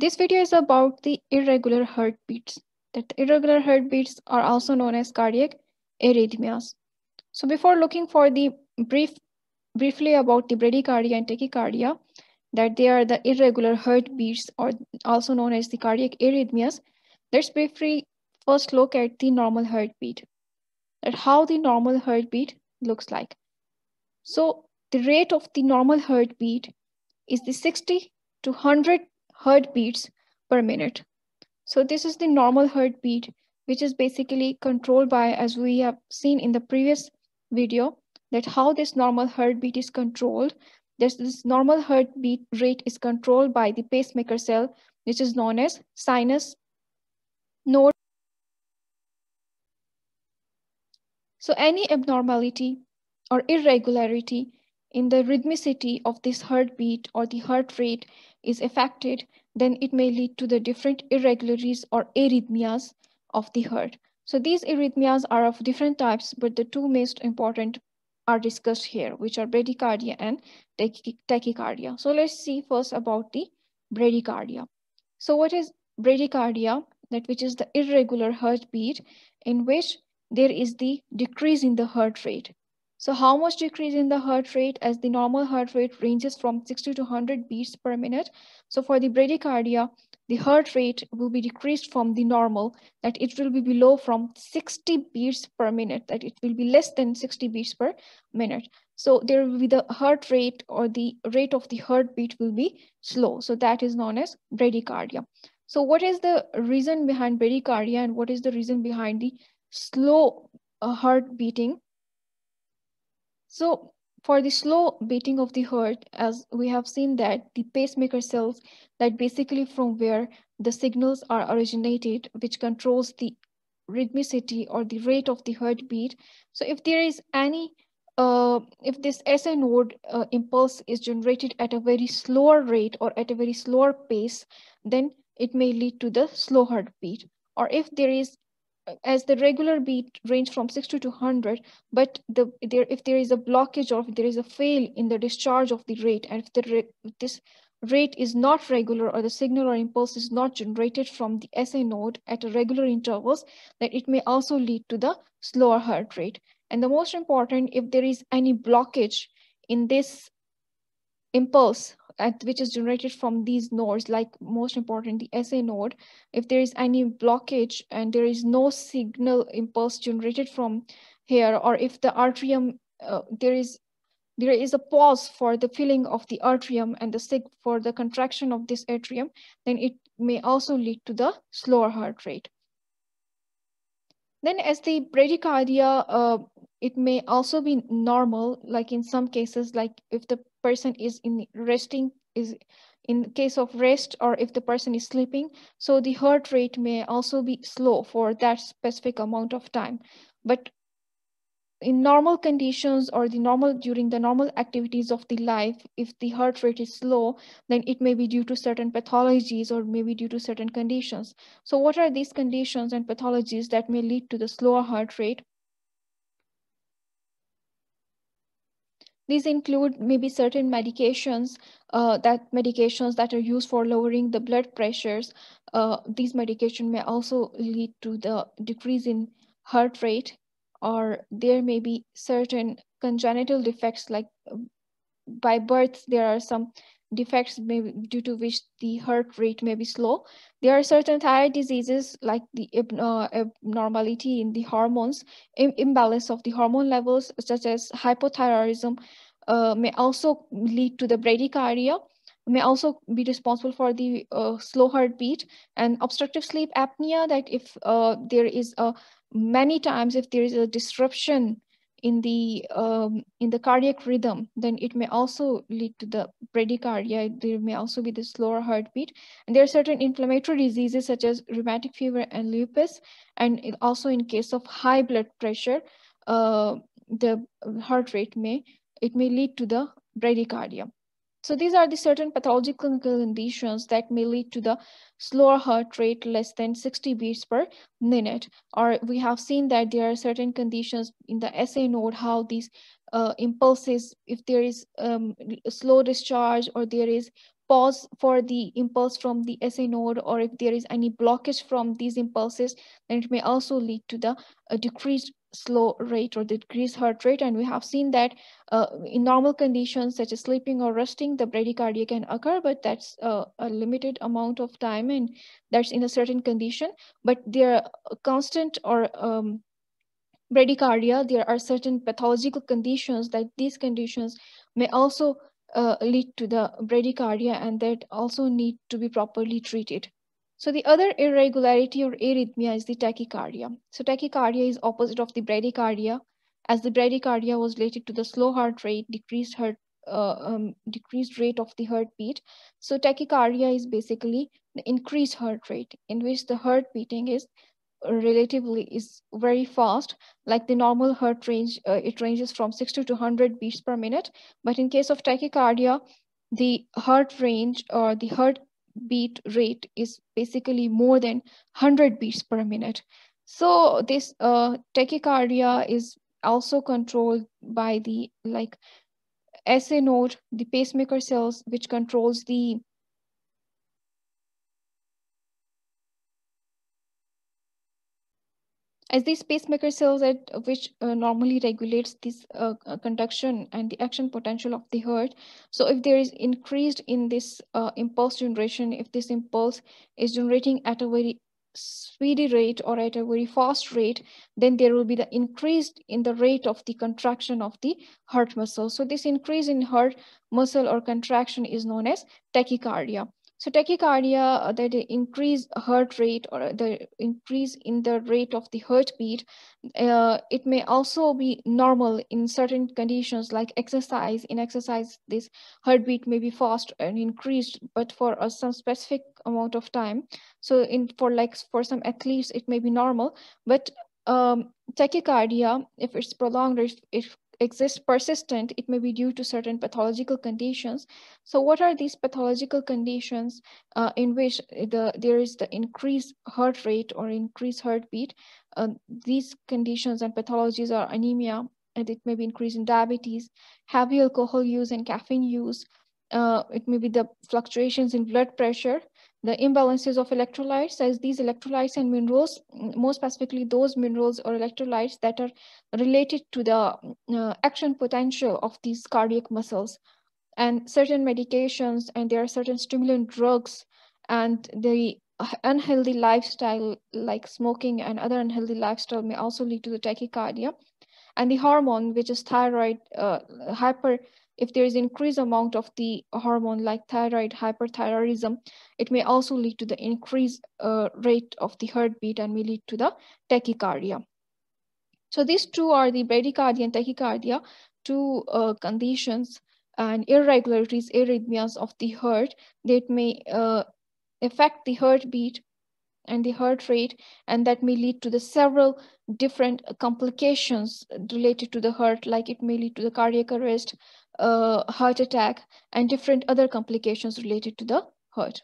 This video is about the irregular heartbeats. That irregular heartbeats are also known as cardiac arrhythmias. So before looking for the brief, briefly about the bradycardia and tachycardia, that they are the irregular heartbeats or also known as the cardiac arrhythmias, let's briefly first look at the normal heartbeat, at how the normal heartbeat looks like. So the rate of the normal heartbeat is the 60 to 100 heartbeats per minute. So this is the normal heartbeat, which is basically controlled by, as we have seen in the previous video, that how this normal heartbeat is controlled. This, this normal heartbeat rate is controlled by the pacemaker cell, which is known as sinus node. So any abnormality or irregularity in the rhythmicity of this heartbeat or the heart rate is affected, then it may lead to the different irregularities or arrhythmias of the heart. So these arrhythmias are of different types, but the two most important are discussed here, which are bradycardia and tachycardia. So let's see first about the bradycardia. So what is bradycardia? That which is the irregular heartbeat in which there is the decrease in the heart rate. So how much decrease in the heart rate as the normal heart rate ranges from 60 to 100 beats per minute. So for the bradycardia, the heart rate will be decreased from the normal that it will be below from 60 beats per minute that it will be less than 60 beats per minute so there will be the heart rate or the rate of the heartbeat will be slow so that is known as bradycardia so what is the reason behind bradycardia and what is the reason behind the slow uh, heart beating so for the slow beating of the heart, as we have seen that the pacemaker cells that basically from where the signals are originated, which controls the rhythmicity or the rate of the heartbeat. So if there is any, uh, if this SA node uh, impulse is generated at a very slower rate or at a very slower pace, then it may lead to the slow heartbeat. Or if there is as the regular beat range from 60 to 100, but the there if there is a blockage or if there is a fail in the discharge of the rate, and if the if this rate is not regular or the signal or impulse is not generated from the SA node at regular intervals, then it may also lead to the slower heart rate. And the most important, if there is any blockage in this impulse at, which is generated from these nodes, like most important, the SA node, if there is any blockage and there is no signal impulse generated from here, or if the atrium, uh, there is there is a pause for the filling of the atrium and the sig for the contraction of this atrium, then it may also lead to the slower heart rate. Then as the bradycardia, uh, it may also be normal, like in some cases, like if the person is in resting is in case of rest or if the person is sleeping so the heart rate may also be slow for that specific amount of time but in normal conditions or the normal during the normal activities of the life if the heart rate is slow, then it may be due to certain pathologies or maybe due to certain conditions so what are these conditions and pathologies that may lead to the slower heart rate These include maybe certain medications uh, that medications that are used for lowering the blood pressures. Uh, these medication may also lead to the decrease in heart rate, or there may be certain congenital defects like um, by birth, there are some defects maybe due to which the heart rate may be slow. There are certain thyroid diseases like the uh, abnormality in the hormones, Im imbalance of the hormone levels, such as hypothyroidism, uh, may also lead to the bradycardia, may also be responsible for the uh, slow heartbeat and obstructive sleep apnea that if uh, there is a many times if there is a disruption in the um, in the cardiac rhythm then it may also lead to the bradycardia there may also be the slower heartbeat and there are certain inflammatory diseases such as rheumatic fever and lupus and also in case of high blood pressure uh, the uh, heart rate may it may lead to the bradycardia. So these are the certain pathological conditions that may lead to the slower heart rate less than 60 beats per minute. Or we have seen that there are certain conditions in the SA node, how these uh, impulses, if there is um, slow discharge or there is pause for the impulse from the SA node or if there is any blockage from these impulses, then it may also lead to the uh, decreased slow rate or decrease decreased heart rate. And we have seen that uh, in normal conditions such as sleeping or resting, the bradycardia can occur, but that's uh, a limited amount of time and that's in a certain condition. But are uh, constant or um, bradycardia, there are certain pathological conditions that these conditions may also uh, lead to the bradycardia and that also need to be properly treated. So the other irregularity or arrhythmia is the tachycardia. So tachycardia is opposite of the bradycardia as the bradycardia was related to the slow heart rate, decreased heart uh, um, decreased rate of the heartbeat. So tachycardia is basically the increased heart rate in which the heart beating is relatively is very fast like the normal heart range uh, it ranges from 60 to 100 beats per minute but in case of tachycardia the heart range or the heart beat rate is basically more than 100 beats per minute. So this uh, tachycardia is also controlled by the like SA node, the pacemaker cells, which controls the as these pacemaker cells at, which uh, normally regulates this uh, uh, conduction and the action potential of the heart. So if there is increased in this uh, impulse generation, if this impulse is generating at a very speedy rate or at a very fast rate, then there will be the increase in the rate of the contraction of the heart muscle. So this increase in heart muscle or contraction is known as tachycardia. So tachycardia, uh, that increase heart rate or uh, the increase in the rate of the heartbeat, uh, it may also be normal in certain conditions like exercise. In exercise, this heartbeat may be fast and increased, but for uh, some specific amount of time. So in for like for some athletes, it may be normal, but um, tachycardia, if it's prolonged, if, if exists persistent, it may be due to certain pathological conditions. So what are these pathological conditions uh, in which the, there is the increased heart rate or increased heartbeat? Uh, these conditions and pathologies are anemia, and it may be increase in diabetes, heavy alcohol use and caffeine use. Uh, it may be the fluctuations in blood pressure, the imbalances of electrolytes as these electrolytes and minerals, more specifically those minerals or electrolytes that are related to the uh, action potential of these cardiac muscles. And certain medications and there are certain stimulant drugs and the unhealthy lifestyle like smoking and other unhealthy lifestyle may also lead to the tachycardia. And the hormone, which is thyroid uh, hyper if there is increased amount of the hormone like thyroid hyperthyroidism, it may also lead to the increased uh, rate of the heartbeat and may lead to the tachycardia. So these two are the bradycardia and tachycardia, two uh, conditions and irregularities, arrhythmias of the heart that may uh, affect the heartbeat and the heart rate, and that may lead to the several different complications related to the heart, like it may lead to the cardiac arrest, uh, heart attack, and different other complications related to the heart.